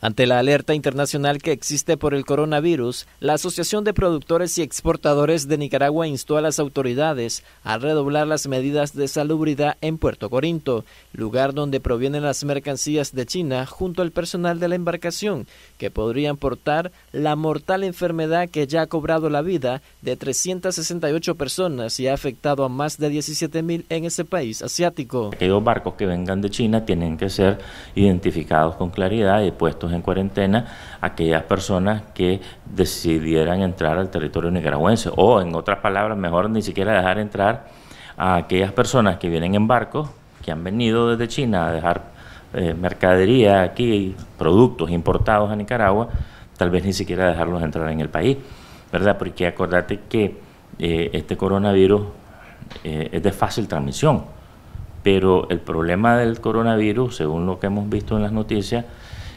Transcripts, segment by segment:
Ante la alerta internacional que existe por el coronavirus, la Asociación de Productores y Exportadores de Nicaragua instó a las autoridades a redoblar las medidas de salubridad en Puerto Corinto, lugar donde provienen las mercancías de China junto al personal de la embarcación, que podrían portar la mortal enfermedad que ya ha cobrado la vida de 368 personas y ha afectado a más de 17.000 en ese país asiático. Aquellos barcos que vengan de China tienen que ser identificados con claridad y puestos en cuarentena aquellas personas que decidieran entrar al territorio nicaragüense o, en otras palabras, mejor ni siquiera dejar entrar a aquellas personas que vienen en barcos, que han venido desde China a dejar eh, mercadería aquí, productos importados a Nicaragua, tal vez ni siquiera dejarlos entrar en el país, ¿verdad? Porque acordate que eh, este coronavirus eh, es de fácil transmisión pero el problema del coronavirus, según lo que hemos visto en las noticias,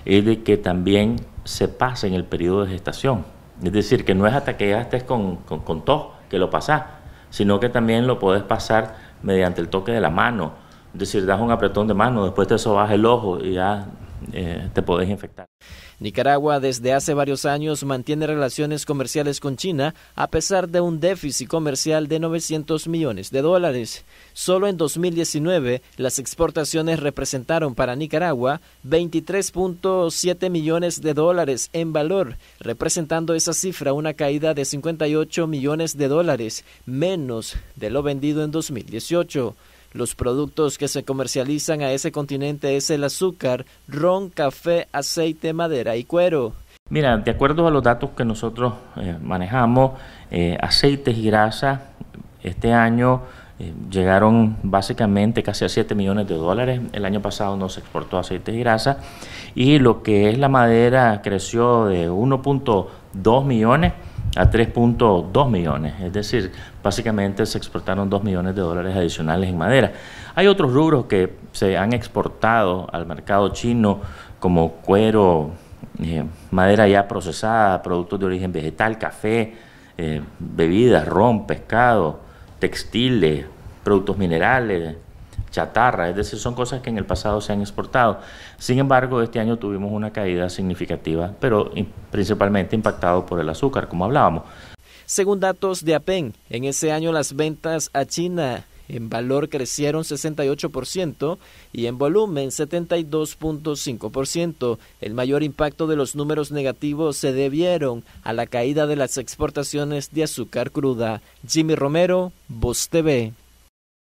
es de que también se pase en el periodo de gestación. Es decir, que no es hasta que ya estés con, con, tos que lo pasás, sino que también lo puedes pasar mediante el toque de la mano. Es decir, das un apretón de mano, después te sobas el ojo y ya eh, te podés infectar. Nicaragua desde hace varios años mantiene relaciones comerciales con China a pesar de un déficit comercial de 900 millones de dólares. Solo en 2019 las exportaciones representaron para Nicaragua 23.7 millones de dólares en valor, representando esa cifra una caída de 58 millones de dólares, menos de lo vendido en 2018. Los productos que se comercializan a ese continente es el azúcar, ron, café, aceite, madera y cuero. Mira, de acuerdo a los datos que nosotros eh, manejamos, eh, aceites y grasas este año eh, llegaron básicamente casi a 7 millones de dólares. El año pasado no se exportó aceites y grasas. Y lo que es la madera creció de 1.2 millones a 3.2 millones, es decir, básicamente se exportaron 2 millones de dólares adicionales en madera. Hay otros rubros que se han exportado al mercado chino, como cuero, eh, madera ya procesada, productos de origen vegetal, café, eh, bebidas, ron, pescado, textiles, productos minerales, chatarra, es decir, son cosas que en el pasado se han exportado. Sin embargo, este año tuvimos una caída significativa, pero principalmente impactado por el azúcar, como hablábamos. Según datos de APEN, en ese año las ventas a China en valor crecieron 68% y en volumen 72.5%. El mayor impacto de los números negativos se debieron a la caída de las exportaciones de azúcar cruda. Jimmy Romero, Voz TV.